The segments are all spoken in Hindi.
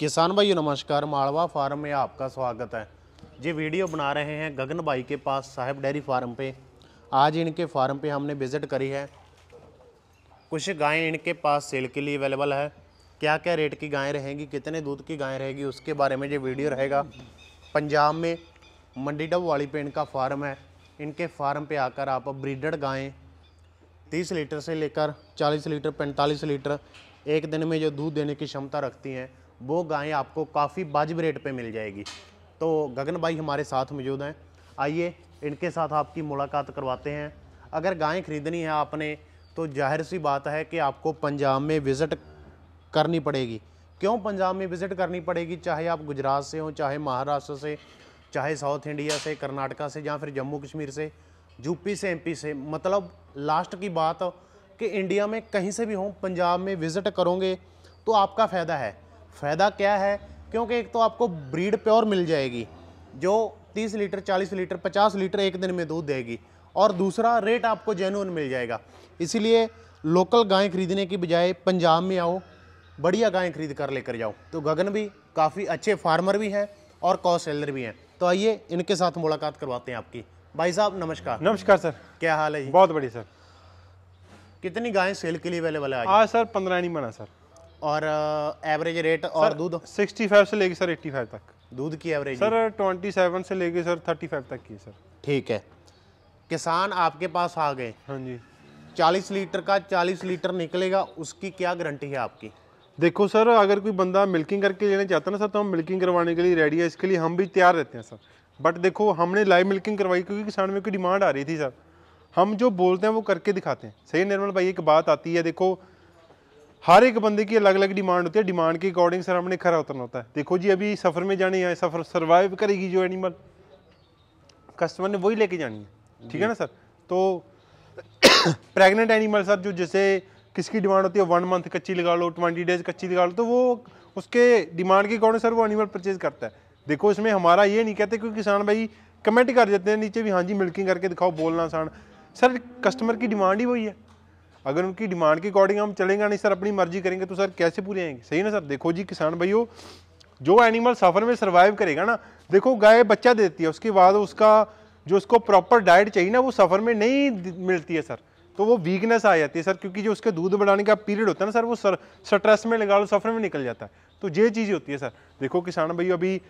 किसान भाइयों नमस्कार मालवा फार्म में आपका स्वागत है ये वीडियो बना रहे हैं गगन भाई के पास साहेब डेयरी फार्म पे आज इनके फार्म पे हमने विज़िट करी है कुछ गायें इनके पास सेल के लिए अवेलेबल है क्या क्या रेट की गायें रहेंगी कितने दूध की गायें रहेगी उसके बारे में ये वीडियो रहेगा पंजाब में मंडी डब वाली पे इनका फार्म है इनके फार्म पे आकर आप ब्रीडेड गायें तीस लीटर से लेकर चालीस लीटर पैंतालीस लीटर एक दिन में जो दूध देने की क्षमता रखती हैं वो गायें आपको काफ़ी वाजिब रेट पे मिल जाएगी तो गगन भाई हमारे साथ मौजूद हैं आइए इनके साथ आपकी मुलाकात करवाते हैं अगर गायें ख़रीदनी है आपने तो जाहिर सी बात है कि आपको पंजाब में विज़िट करनी पड़ेगी क्यों पंजाब में विज़िट करनी पड़ेगी चाहे आप गुजरात से हों चाहे महाराष्ट्र से चाहे साउथ इंडिया से कर्नाटका से या फिर जम्मू कश्मीर से यूपी से एमपी से मतलब लास्ट की बात कि इंडिया में कहीं से भी हों पंजाब में विज़िट करोगे तो आपका फ़ायदा है फ़ायदा क्या है क्योंकि एक तो आपको ब्रीड प्योर मिल जाएगी जो 30 लीटर 40 लीटर 50 लीटर एक दिन में दूध देगी और दूसरा रेट आपको जेनुअन मिल जाएगा इसीलिए लोकल गाय खरीदने की बजाय पंजाब में आओ बढ़िया गायें खरीद कर लेकर जाओ तो गगन भी काफ़ी अच्छे फार्मर भी हैं और कॉस्ट सेलर भी हैं तो आइए इनके साथ मुलाकात करवाते हैं आपकी भाई साहब नमस्कार नमस्कार सर क्या हाल है जी बहुत बढ़िया सर कितनी गायें सेल के लिए अवेलेबल है आज सर पंद्रह नहीं बना सर और एवरेज uh, रेट और दूध 65 से लेके सर 85 तक दूध की एवरेज सर 27 से लेके सर 35 तक की सर ठीक है किसान आपके पास आ गए हाँ जी 40 लीटर का 40 लीटर निकलेगा उसकी क्या गारंटी है आपकी देखो सर अगर कोई बंदा मिल्किंग करके लेना चाहता ना सर तो हम मिल्किंग करवाने के लिए रेडी है इसके लिए हम भी तैयार रहते हैं सर बट देखो हमने लाइव मिल्किंग करवाई क्योंकि किसान में कोई डिमांड आ रही थी सर हम जो बोलते हैं वो करके दिखाते हैं सही निर्मल भाई एक बात आती है देखो हर एक बंदे की अलग अलग डिमांड होती है डिमांड के अकॉर्डिंग सर हमने खरा उतरना होता है देखो जी अभी सफ़र में जाने या सफ़र सर्वाइव करेगी जो एनिमल कस्टमर ने वही लेके जानी है ठीक है ना सर तो प्रेग्नेंट एनिमल सर जो जैसे किसकी डिमांड होती है वन मंथ कच्ची लगा लो ट्वेंटी डेज कच्ची लगा लो तो वो उसके डिमांड के अकॉर्डिंग सर वो एनिमल परचेज करता है देखो इसमें हमारा ये नहीं कहते क्योंकि किसान भाई कमेंट कर देते हैं नीचे भी हाँ जी मिल्किंग करके दिखाओ बोलना आसान सर कस्टमर की डिमांड ही वही है अगर उनकी डिमांड के अकॉर्डिंग हम चलेंगे नहीं सर अपनी मर्जी करेंगे तो सर कैसे पूरे आएंगे सही ना सर देखो जी किसान भाइयों जो एनिमल सफ़र में सर्वाइव करेगा ना देखो गाय बच्चा देती है उसके बाद उसका जो उसको प्रॉपर डाइट चाहिए ना वो सफ़र में नहीं मिलती है सर तो वो वीकनेस आ जाती है सर क्योंकि जो उसके दूध बढ़ाने का पीरियड होता है ना सर वो सर स्ट्रेस में लगा लो सफ़र में निकल जाता है तो ये चीज़ होती है सर देखो किसान भाई अभी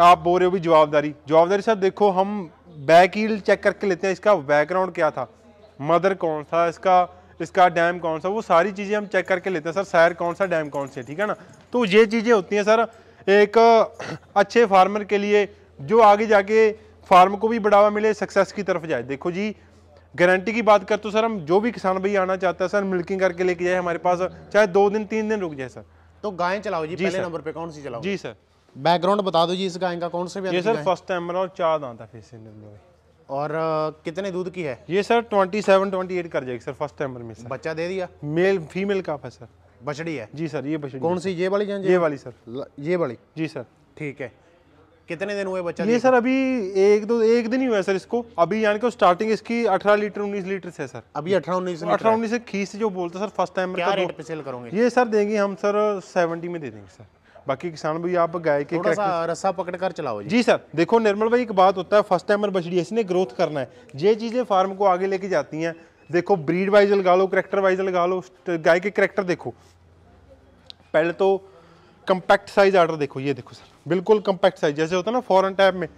आप बोल रहे हो भी जवाबदारी जवाबदारी सर देखो हम बैक हील चेक करके लेते हैं इसका बैकग्राउंड क्या था मदर कौन सा इसका इसका डैम कौन सा वो सारी चीज़ें हम चेक करके लेते हैं सर सैर कौन सा डैम कौन सी ठीक है ना तो ये चीज़ें होती हैं सर एक अच्छे फार्मर के लिए जो आगे जाके फार्म को भी बढ़ावा मिले सक्सेस की तरफ जाए देखो जी गारंटी की बात कर तो सर हम जो भी किसान भाई आना चाहता है सर मिल्किंग करके लेके जाए हमारे पास चाहे दो दिन तीन दिन रुक जाए सर तो गाय चलाओ जी, जी पहले नंबर पे कौन सी चलाओ जी सर बैकग्राउंड बता दो जी इस गाय का कौन सा ये सर फर्स्ट टाइम और चार दाँत है फेस और कितने दूध की है ये सर 27 28 कर जाएगी सर फर्स्ट टाइम में सर बच्चा दे दिया मेल फीमेल काफ है सर बछड़ी है जी सर ये बछड़ी कौन सी ये वाली जान ये वाली सर ये वाली जी सर ठीक है कितने दिन हुए बच्चा ये सर अभी एक दो एक दिन ही हुआ है सर इसको अभी यानी कि स्टार्टिंग इसकी 18 लीटर 19 लीटर से सर अभी 18 19 अठारह उन्नीस से खीस जो बोलते सर फर्स्ट टाइम क्या रेट तो पे सेल करोगे ये सर देंगे हम सर 70 में दे देंगे सर बाकी किसान भाई आप गाय के रस्सा पकड़ कर चलाओ जी।, जी सर देखो निर्मल भाई एक बात होता है फर्स्ट टाइमर बछड़ी इसने ग्रोथ करना है ये चीज़ें फार्म को आगे लेके जाती हैं देखो ब्रीड वाइज लगा लो करेक्टर वाइज लगा लो गाय के करेक्टर देखो पहले तो कंपैक्ट साइज आर्डर देखो ये देखो सर बिल्कुल कंपैक्ट साइज जैसे होता है ना फॉरन टाइप में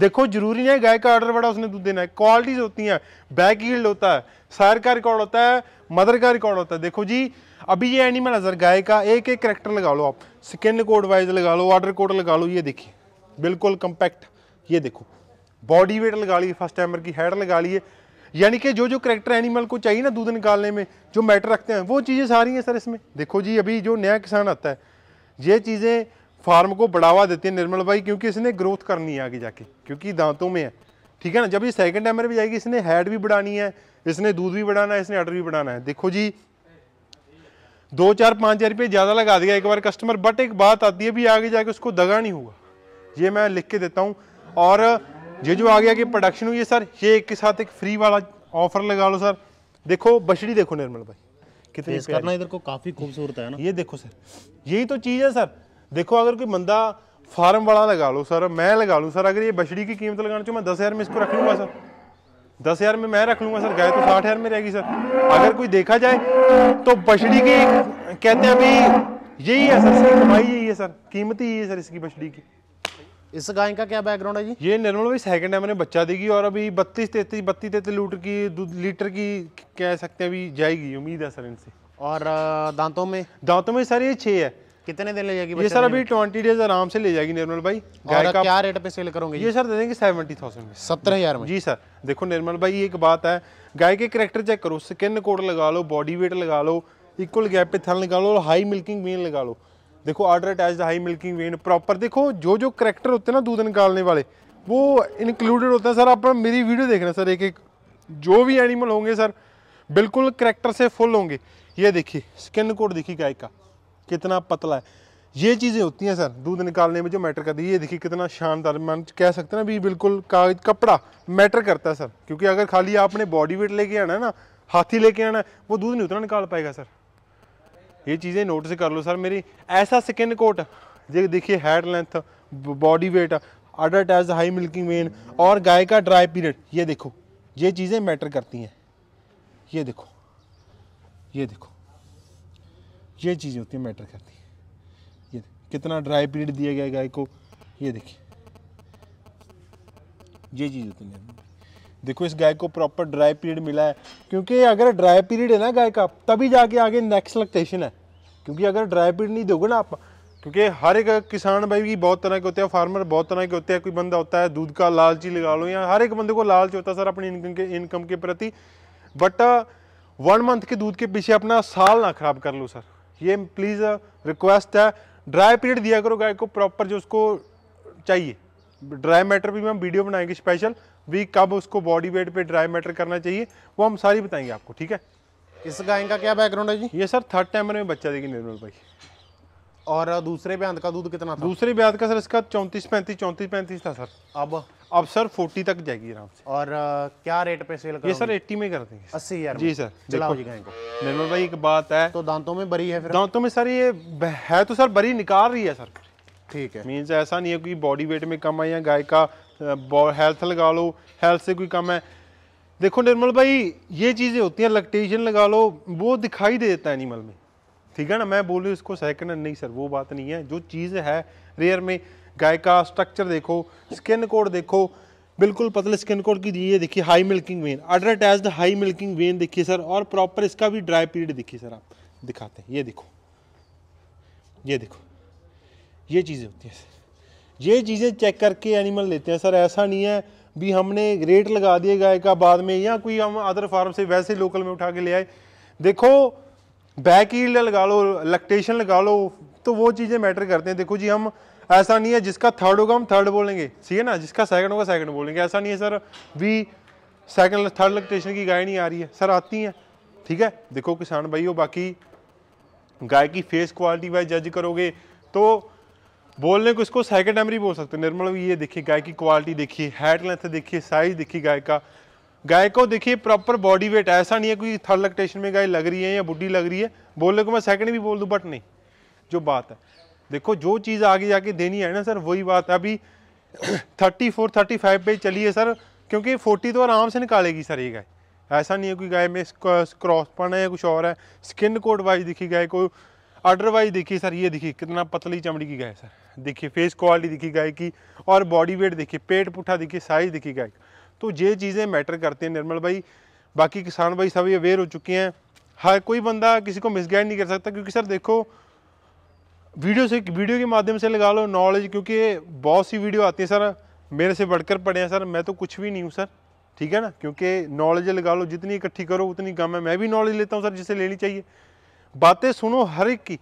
देखो जरूरी नहीं है गाय का ऑर्डर बड़ा उसने दूध देना है क्वालिटीज होती हैं बैक हील्ड होता है सायर का रिकॉर्ड होता है मदर का रिकॉर्ड होता है देखो जी अभी ये एनिमल नज़र गाय का एक एक करेक्टर लगा लो आप स्किन कोड वाइज लगा लो ऑर्डर कोड लगा लो ये देखिए बिल्कुल कंपैक्ट ये देखो बॉडी वेट लगा लिए फर्स्ट टाइमर की हेड लगा लिए यानी कि जो जो करेक्टर एनिमल को चाहिए ना दूध निकालने में जो मैटर रखते हैं वो चीज़ें सारी हैं सर इसमें देखो जी अभी जो नया किसान आता है ये चीज़ें फार्म को बढ़ावा देती है निर्मल भाई क्योंकि इसने ग्रोथ करनी है आगे जाके क्योंकि दांतों में है ठीक है ना जब ये सेकंड टाइम भी जाएगी इसने हेड भी बढ़ानी है इसने दूध भी बढ़ाना है इसने अडर भी बढ़ाना है देखो जी दो चार पाँच हज़ार रुपये ज़्यादा लगा दिया एक बार कस्टमर बट एक बात आती है भी आगे जाके उसको दगा नहीं हुआ ये मैं लिख के देता हूँ और ये जो आगे आगे प्रोडक्शन हुई है सर ये एक के साथ एक फ्री वाला ऑफर लगा लो सर देखो बछड़ी देखो निर्मल भाई कितनी करना इधर को काफ़ी खूबसूरत है ना ये देखो सर यही तो चीज़ है सर देखो अगर कोई बंदा फार्म वाला लगा लो सर मैं लगा लूँ सर अगर ये बछड़ी की कीमत लगाना चाहूँ मैं दस हज़ार में इसको रख लूँगा सर दस हज़ार में मैं रख लूँगा सर गाय तो साठ हज़ार में रहेगी सर अगर कोई देखा जाए तो बछड़ी की कहते हैं अभी यही है सर कमाई यही है सर कीमत ही है सर इसकी बछड़ी की इस गाय का क्या बैकग्राउंड है जी ये निर्मल भाई सेकंड टाइम मैंने बच्चा देगी और अभी बत्तीस तैतीस बत्तीस तैतीस लीटर की दूध लीटर की कह सकते हैं अभी जाएगी उम्मीद है सर इनसे और दांतों में दांतों में सर ये छः है कितने दिन ले जाएगी ये सर अभी ट्वेंटी डेज आराम से ले जाएगी निर्मल भाई और क्या रेट पे सेल करोगे ये सर दे देंगे सेवेंटी थाउजेंड में सत्तर हज़ार में जी सर देखो निर्मल भाई एक बात है गाय के करेक्टर चेक करो स्किन कोड लगा लो बॉडी वेट लगा लो इक्वल गैप पे थल निकालो और हाई मिल्किंग वेन लगा लो देखो udder attach high milking vein proper देखो जो जो करेक्टर होते हैं ना दूध निकालने वाले वो इंक्लूडेड होता है सर आप मेरी वीडियो देख रहे हैं सर एक एक जो भी एनिमल होंगे सर बिल्कुल करेक्टर से फुल होंगे ये देखिए स्किन कोड देखिए गाय का कितना पतला है ये चीज़ें होती हैं सर दूध निकालने में जो मैटर करती है ये देखिए कितना शानदार मन कह सकते हैं ना भी बिल्कुल कागज कपड़ा मैटर करता है सर क्योंकि अगर खाली आपने बॉडी वेट लेके आना है ना हाथी लेके आना है वो दूध नहीं उतना निकाल पाएगा सर ये चीज़ें नोटिस कर लो सर मेरी ऐसा स्किन कोट ये देखिए head length body weight udder age high milking vein और गाय का ड्राई पीरियड ये देखो ये चीज़ें मैटर करती हैं ये देखो ये देखो ये चीज़ें होती है मैटर करती है ये कितना ड्राई पीरियड दिया गया गाय को ये देखिए ये चीज़ होती है देखो इस गाय को प्रॉपर ड्राई पीरियड मिला है क्योंकि अगर ड्राई पीरियड है ना गाय का तभी जाके आगे नेक्स्ट लक्टेशन है क्योंकि अगर ड्राई पीरियड नहीं दोगे ना आप क्योंकि हर एक किसान भाई भी बहुत तरह के होते हैं फार्मर बहुत तरह के होते हैं कोई बंदा होता है दूध का लालची लगा लो या हर एक बंदे को लालच होता है सर अपनी इनकम के इनकम के प्रति बट वन मंथ के दूध के पीछे अपना साल ना खराब कर लो सर ये प्लीज़ रिक्वेस्ट uh, है ड्राई पीरियड दिया करो गाय को प्रॉपर जो उसको चाहिए ड्राई मैटर भी हम वीडियो बनाएंगे स्पेशल भी कब उसको बॉडी वेट पे ड्राई मैटर करना चाहिए वो हम सारी बताएंगे आपको ठीक है इस गाय का क्या बैकग्राउंड है जी ये सर थर्ड टाइम में बच्चा देगी निर्मल भाई और दूसरे ब्याद का दूध कितना था दूसरे ब्याद का सर इसका चौंतीस पैंतीस चौंतीस पैंतीस था सर अब अब सर फोर्टी तक जाएगी आराम से और आ, क्या रेट पे सेल ये सर एट्टी में कर देंगे अस्सी हजार जी सर जी निर्मल भाई एक बात है तो दांतों में बरी है फिर दांतों में सर ये है तो सर बरी निकाल रही है सर ठीक है मीन्स ऐसा नहीं है कि बॉडी वेट में कम है या गाय का हेल्थ लगा लो हेल्थ से कोई कम है देखो निर्मल भाई ये चीज़ें होती हैं लैक्टेशन लगा लो वो दिखाई दे देता है एनिमल में ठीक है ना मैं बोलूँ इसको सेकंड हैंड नहीं सर वो बात नहीं है जो चीज़ है रेयर में गाय का स्ट्रक्चर देखो स्किन कोड देखो बिल्कुल पतले स्किन कोड की है देखिए हाई मिल्किंग वेन अडर अडरटाइज हाई मिल्किंग वेन देखिए सर और प्रॉपर इसका भी ड्राई पीरियड देखिए सर आप दिखाते हैं ये देखो ये देखो ये चीज़ें होती हैं सर ये चीज़ें चेक करके एनिमल लेते हैं सर ऐसा नहीं है भी हमने रेट लगा दिए गाय का बाद में या कोई हम अदर फार्म से वैसे लोकल में उठा के ले आए देखो बैक हील्ड लगा लो लैक्टेशन लगा लो तो वो चीज़ें मैटर करते हैं देखो जी हम ऐसा नहीं है जिसका थर्ड होगा हम थर्ड बोलेंगे ठीक है ना जिसका सेकंड होगा सेकंड बोलेंगे ऐसा नहीं है सर भी सेकंड थर्ड लैक्टेशन की गाय नहीं आ रही है सर आती हैं ठीक है देखो किसान भाई हो बाकी गाय की फेस क्वालिटी वाइज जज करोगे तो बोलने को इसको सेकेंड एमरी बोल सकते निर्मल ये देखिए गाय की क्वालिटी देखिए हेड लेंथ देखिए साइज देखिए गाय का गाय को देखिए प्रॉपर बॉडी वेट ऐसा नहीं है कोई थर्ड लक्टेशन में गाय लग रही है या बुढ़ी लग रही है बोलने को मैं सेकंड भी बोल दूँ बट नहीं जो बात है देखो जो चीज़ आगे जाके देनी है ना सर वही बात है अभी थर्टी फोर थर्टी फाइव पे चलिए सर क्योंकि फोर्टी तो आराम से निकालेगी सर ये गाय ऐसा नहीं है कोई गाय में क्रॉसपन है या कुछ और है स्किन कोड वाइज दिखी गाय को वाइज देखिए सर ये दिखी कितना पतली चमड़ी की गाय सर देखिए फेस क्वालिटी दिखी गाय की और बॉडी वेट देखिए पेट पुठा देखिए साइज दिखी गाय का तो ये चीज़ें मैटर करती हैं निर्मल भाई बाकी किसान भाई सभी अवेयर हो चुके हैं हर कोई बंदा किसी को मिसगाइड नहीं कर सकता क्योंकि सर देखो वीडियो से वीडियो के माध्यम से लगा लो नॉलेज क्योंकि बहुत सी वीडियो आती है सर मेरे से बढ़कर पड़े हैं सर मैं तो कुछ भी नहीं हूँ सर ठीक है ना क्योंकि नॉलेज लगा लो जितनी इकट्ठी करो उतनी कम है मैं भी नॉलेज लेता हूँ सर जिसे लेनी चाहिए बातें सुनो हर एक की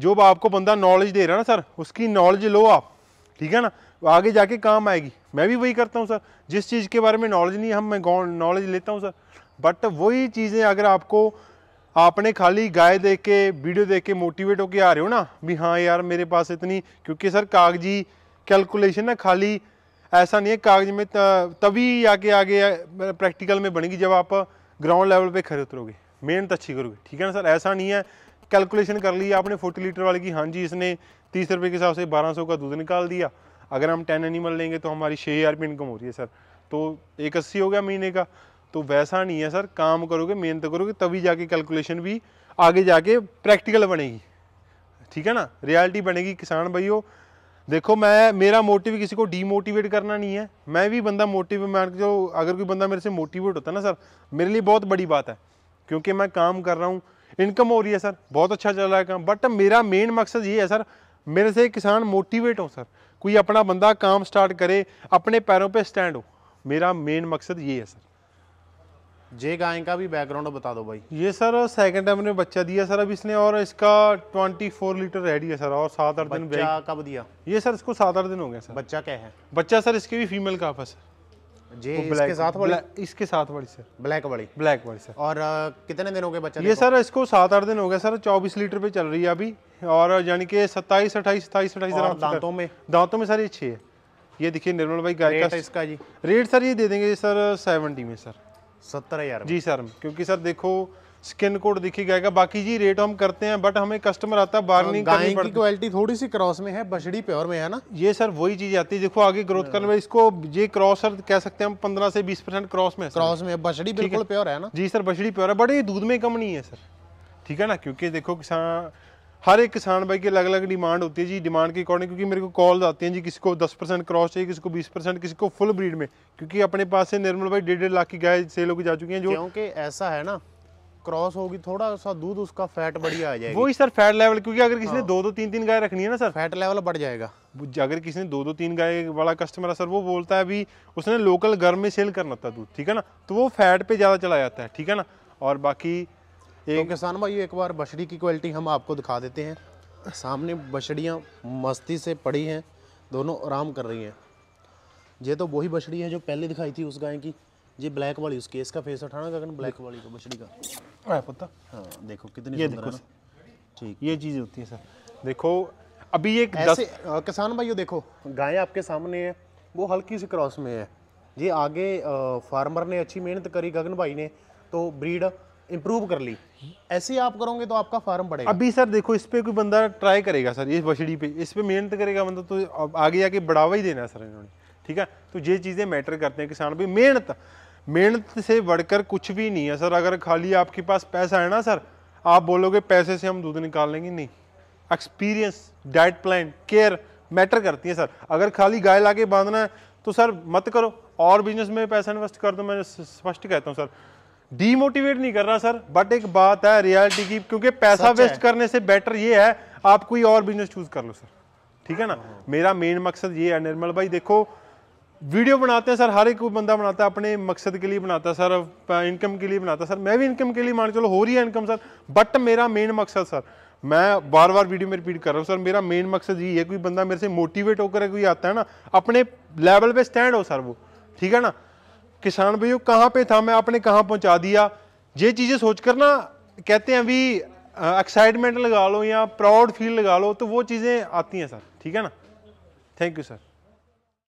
जो आपको बंदा नॉलेज दे रहा है ना सर उसकी नॉलेज लो आप ठीक है ना आगे जाके काम आएगी मैं भी वही करता हूँ सर जिस चीज़ के बारे में नॉलेज नहीं है हम मैं नॉलेज लेता हूँ सर बट वही चीज़ें अगर आपको आपने खाली गाय देख के वीडियो देख के मोटिवेट होके आ रहे हो ना भी हाँ यार मेरे पास इतनी क्योंकि सर कागजी कैलकुलेशन ना खाली ऐसा नहीं है कागज में तभी आके आगे, आगे प्रैक्टिकल में बनेगी जब आप ग्राउंड लेवल पे खड़े उतरोगे मेहनत अच्छी करोगे ठीक है ना सर ऐसा नहीं है कैलकुलेशन कर ली आपने फोर्टी लीटर वाले की हाँ जी इसने तीस रुपये के हिसाब से बारह सौ का दूध निकाल दिया अगर हम टेन एनिमल लेंगे तो हमारी छः हज़ार रुपये इनकम हो रही है सर तो एक अस्सी हो गया महीने का तो वैसा नहीं है सर काम करोगे मेहनत करोगे तभी जाके कैलकुलेशन भी आगे जाके प्रैक्टिकल बनेगी ठीक है ना रियलिटी बनेगी किसान भाई देखो मैं मेरा मोटिव किसी को डीमोटिवेट करना नहीं है मैं भी बंदा मोटिव मैं जो अगर कोई बंदा मेरे से मोटिवेट होता है ना सर मेरे लिए बहुत बड़ी बात है क्योंकि मैं काम कर रहा हूँ इनकम हो रही है सर बहुत अच्छा चल रहा है काम बट मेरा मेन मकसद ये है सर मेरे से किसान मोटिवेट हो सर कोई अपना बंदा काम स्टार्ट करे अपने पैरों पे स्टैंड हो मेरा मेन मकसद ये है सर जे गाय का भी बैकग्राउंड बता दो भाई ये सर सेकंड टाइम ने बच्चा दिया सर अभी इसने और इसका 24 लीटर रेडी है सर और सात आठ दिन बच्चा कब दिया ये सर इसको सात आठ दिन हो गया सर बच्चा क्या है बच्चा सर इसके भी फीमेल काफ है सर जी इसके साथ वाली इसके साथ वाली सर ब्लैक वाली ब्लैक वाली सर और आ, कितने दिन हो गए बच्चा ये सर इसको सात आठ दिन हो गया सर चौबीस लीटर पे चल रही है अभी और यानी कि सत्ताईस अट्ठाईस सत्ताईस अट्ठाईस दांतों में दांतों में सर ये छः है ये देखिए निर्मल भाई गाय का इसका जी रेट सर ये दे देंगे सर सेवेंटी में सर सत्तर हज़ार जी सर क्योंकि सर देखो स्किन कोड दिखी जाएगा बाकी जी रेट हम करते हैं बट हमें कस्टमर आता है बार्गनिंग हाँ, करनी पड़ती क्वालिटी थोड़ी सी क्रॉस में है बछड़ी प्योर में है ना ये सर वही चीज आती है देखो आगे ग्रोथ हाँ। करने में इसको ये क्रॉस सर कह सकते हैं हम पंद्रह से बीस परसेंट क्रॉस में क्रॉस में बछड़ी बिल्कुल प्योर है ना जी सर बछड़ी प्योर है बट ये दूध में कम नहीं है सर ठीक है ना क्योंकि देखो किसान हर एक किसान भाई की अलग अलग डिमांड होती है जी डिमांड के अकॉर्डिंग क्योंकि मेरे को कॉल आती हैं जी किसी को 10 परसेंट क्रॉस चाहिए किसी को 20 परसेंट किसी को फुल ब्रीड में क्योंकि अपने पास से निर्मल भाई डेढ़ डेढ़ लाख की गाय सेल होकर जा चुकी हैं जो क्योंकि ऐसा है ना क्रॉस होगी थोड़ा सा दूध उसका फैट बढ़िया आ जाएगा वही सर फैट लेवल क्योंकि अगर किसी ने हाँ। दो दो तीन तीन गाय रखनी है ना सर फैट लेवल बढ़ जाएगा अगर किसी ने दो दो तीन गाय वाला कस्टमर है सर वो बोलता है अभी उसने लोकल घर में सेल करना था दूध ठीक है ना तो वो फैट पे ज़्यादा चला जाता है ठीक है ना और बाकी तो एक तो किसान भाई एक बार बछड़ी की क्वालिटी हम आपको दिखा देते हैं सामने बछड़ियाँ मस्ती से पड़ी हैं दोनों आराम कर रही हैं ये तो वही बछड़ी है जो पहले दिखाई थी उस गाय की ये ब्लैक वाली उसकी इसका फेस उठाना गगन ब्लैक वाली का बछड़ी का पता हां देखो कितनी सुंदर है ठीक ये चीज़ होती है सर देखो अभी ये ऐसे किसान भाइयों देखो गायें आपके सामने है वो हल्की सी क्रॉस में है ये आगे फार्मर ने अच्छी मेहनत करी गगन भाई ने तो ब्रीड इम्प्रूव कर ली ऐसे ही आप करोगे तो आपका फार्म बढ़ेगा अभी सर देखो इस पर कोई बंदा ट्राई करेगा सर इस बछड़ी पे इस पर मेहनत करेगा बंदा तो आगे जाके बढ़ावा ही देना है सर इन्होंने ठीक है तो ये चीज़ें मैटर करते हैं किसान भाई मेहनत मेहनत से बढ़कर कुछ भी नहीं है सर अगर खाली आपके पास पैसा है ना सर आप बोलोगे पैसे से हम दूध निकाल लेंगे नहीं experience diet plan care matter करती है सर अगर खाली गाय ला के बांधना है तो सर मत करो और बिजनेस में पैसा इन्वेस्ट कर दो मैं स्पष्ट कहता हूँ सर डीमोटिवेट नहीं कर रहा सर बट एक बात है रियलिटी की क्योंकि पैसा वेस्ट करने से बेटर ये है आप कोई और बिजनेस चूज कर लो सर ठीक है ना हाँ। मेरा मेन मकसद ये है निर्मल भाई देखो वीडियो बनाते हैं सर हर एक बंदा बनाता है अपने मकसद के लिए बनाता है सर इनकम के लिए बनाता है सर मैं भी इनकम के लिए मान चलो हो रही है इनकम सर बट मेरा मेन मकसद सर मैं बार बार वीडियो में रिपीट कर रहा हूँ सर मेरा मेन मकसद ये है कोई बंदा मेरे से मोटिवेट होकर कोई आता है ना अपने लेवल पे स्टैंड हो सर वो ठीक है ना किसान भाई कहाँ पे था मैं आपने कहाँ पहुँचा दिया ये चीज़ें सोचकर ना कहते हैं अभी एक्साइटमेंट लगा लो या प्राउड फील लगा लो तो वो चीज़ें आती हैं सर ठीक है ना थैंक यू सर